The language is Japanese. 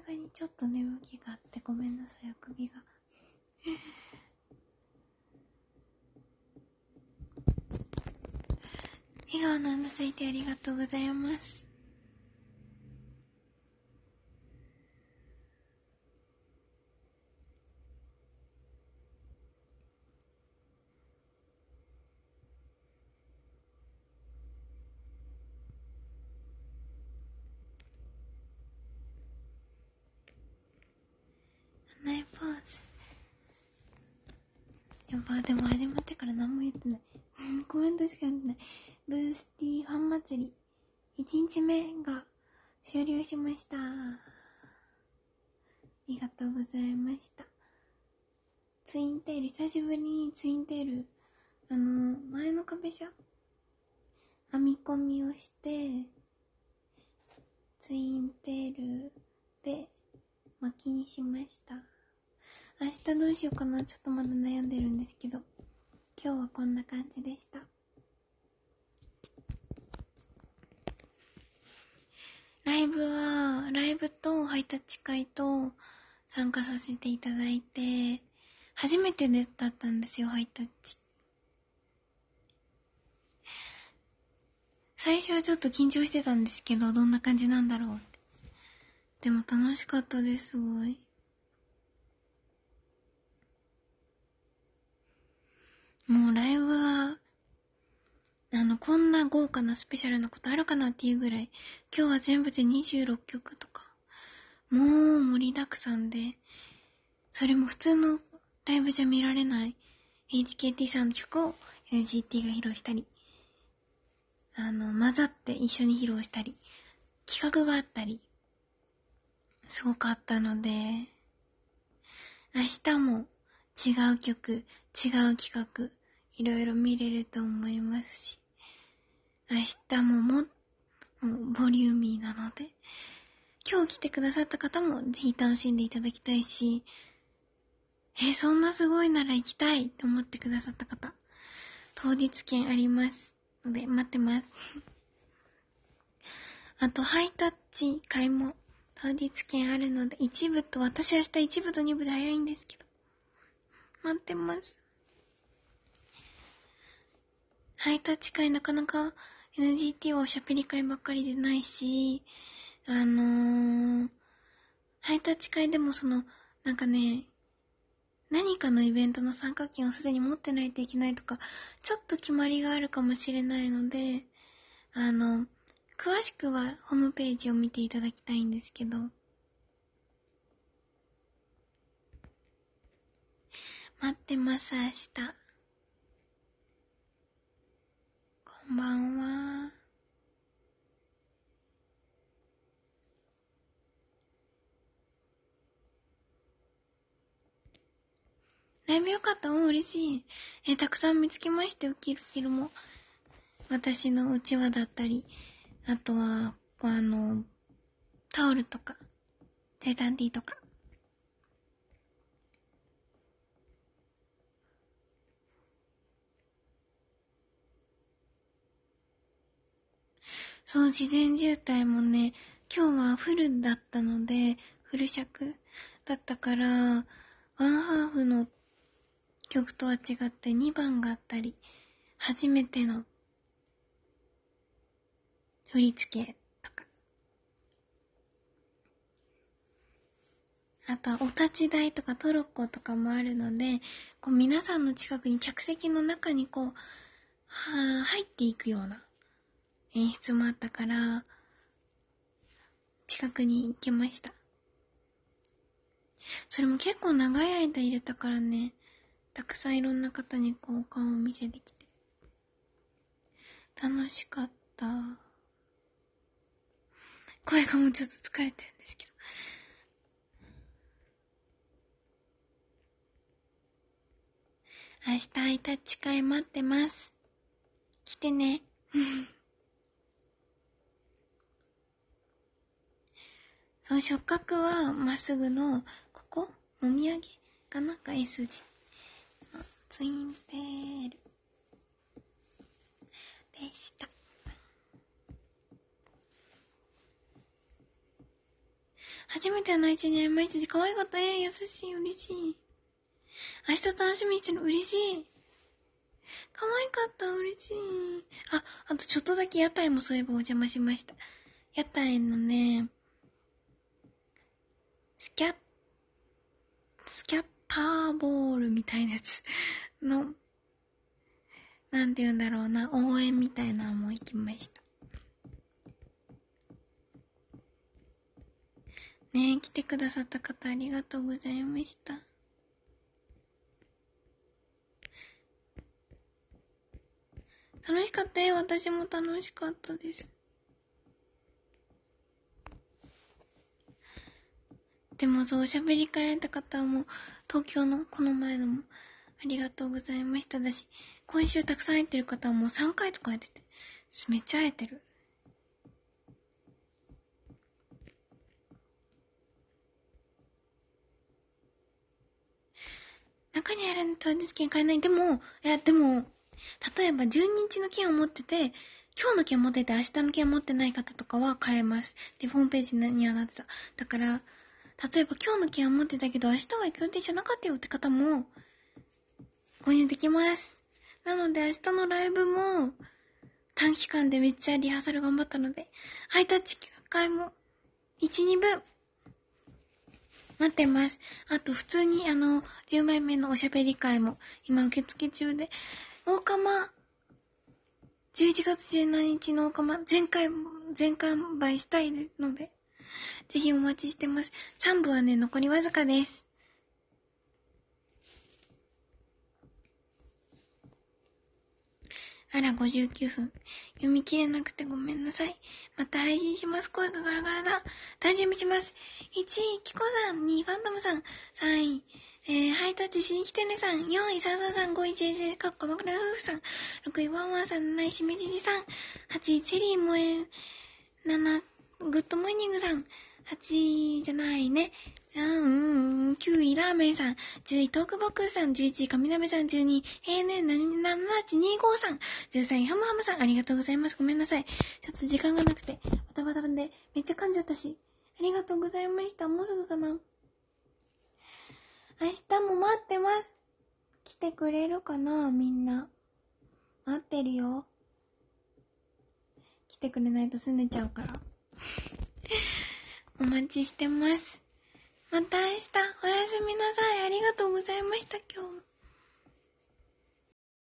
すがにちょっと眠気があってごめんなさいあくびが笑顔のあなたいてありがとうございますやばでも始まってから何も言ってない コメントしか言ってないブースティーファン祭り1日目が終了しましたありがとうございましたツインテール久しぶりにツインテールあの前の壁じゃ編み込みをしてツインテールで巻きにしました明日どうしようかなちょっとまだ悩んでるんですけど今日はこんな感じでしたライブはライブとハイタッチ会と参加させていただいて初めてだったんですよハイタッチ最初はちょっと緊張してたんですけどどんな感じなんだろうってでも楽しかったですすごいもうライブは、あの、こんな豪華なスペシャルなことあるかなっていうぐらい、今日は全部で26曲とか、もう盛りだくさんで、それも普通のライブじゃ見られない HKT さんの曲を NGT が披露したり、あの、混ざって一緒に披露したり、企画があったり、すごかったので、明日も違う曲、違う企画、いろいろ見れると思いますし、明日もも、もボリューミーなので、今日来てくださった方もぜひ楽しんでいただきたいし、えそんなすごいなら行きたいと思ってくださった方、当日券ありますので待ってます。あと、ハイタッチ会も当日券あるので、一部と、私明日一部と二部で早いんですけど、待ってます。ハイタッチ会なかなか NGT はおしゃべり会ばっかりでないし、あのー、ハイタッチ会でもその、なんかね、何かのイベントの参加券をすでに持ってないといけないとか、ちょっと決まりがあるかもしれないので、あの、詳しくはホームページを見ていただきたいんですけど。待ってます、明日。こんばんは。ライブよかったうん、嬉しい。え、たくさん見つけまして、おきるきるも。私のうちわだったり、あとは、あの、タオルとか、セータンディーとか。そう、自然渋滞もね、今日はフルだったので、フル尺だったから、ワンハーフの曲とは違って2番があったり、初めての振り付けとか。あとはお立ち台とかトロッコとかもあるので、こう皆さんの近くに客席の中にこう、は入っていくような演出もあったから、近くに行きました。それも結構長い間入れたからね、たくさんいろんな方にこう顔を見せてきて。楽しかった。声がもうちょっと疲れてるんですけど。明日いた誓会待ってます。来てね。その触覚はまっすぐの、ここもみあげがなんか S 字じ。ツインテールでした。初めての一年毎日可愛かったえ優しい、嬉しい。明日楽しみにしてる、嬉しい。可愛かった、嬉しい。あ、あとちょっとだけ屋台もそういえばお邪魔しました。屋台のね、スキャッ、スキャッターボールみたいなやつの、なんて言うんだろうな、応援みたいなのも行きました。ね来てくださった方ありがとうございました。楽しかったよ。私も楽しかったです。でもぞ、おしゃべり会えた方も、東京のこの前のも、ありがとうございましただし、今週たくさん会えてる方はもう3回とか会えてて、めっちゃ会えてる。中にある当日券買えない。でも、いや、でも、例えば12日の券を持ってて、今日の券持ってて明日の券持ってない方とかは買えます。で、ホームページにはなってた。だから、例えば今日の券は持ってたけど明日は行く予定じゃなかったよって方も購入できます。なので明日のライブも短期間でめっちゃリハーサル頑張ったので、ハイタッチ会も1、2分待ってます。あと普通にあの、10枚目のおしゃべり会も今受付中で、大釜、11月17日の大釜、全回、全完売したいので、ぜひお待ちしてます。3部はね、残りわずかです。あら、59分。読み切れなくてごめんなさい。また配信します。声がガラガラだ。大準備します。1位、キコさん。2位、ファントムさん。3位、えー、ハイタッチしにきてねさん。4位、サーサーさん。5位、ェ j かっこまクラ夫婦さん。6位、ワンワンさん。7位、しめじじさん。8位、チェリー萌え。7グッドモーニングさん、8位じゃないね。うん、うん、9位ラーメンさん、10位トークボックスさん、11位神鍋さん、12位平年何7 8 2 5さん、13位ハムハムさん、ありがとうございます。ごめんなさい。ちょっと時間がなくて、バタバタで、めっちゃ噛んじゃったし。ありがとうございました。もうすぐかな。明日も待ってます。来てくれるかなみんな。待ってるよ。来てくれないと住んでちゃうから。お待ちしてます。また明日、おやすみなさい。ありがとうございました、今日も。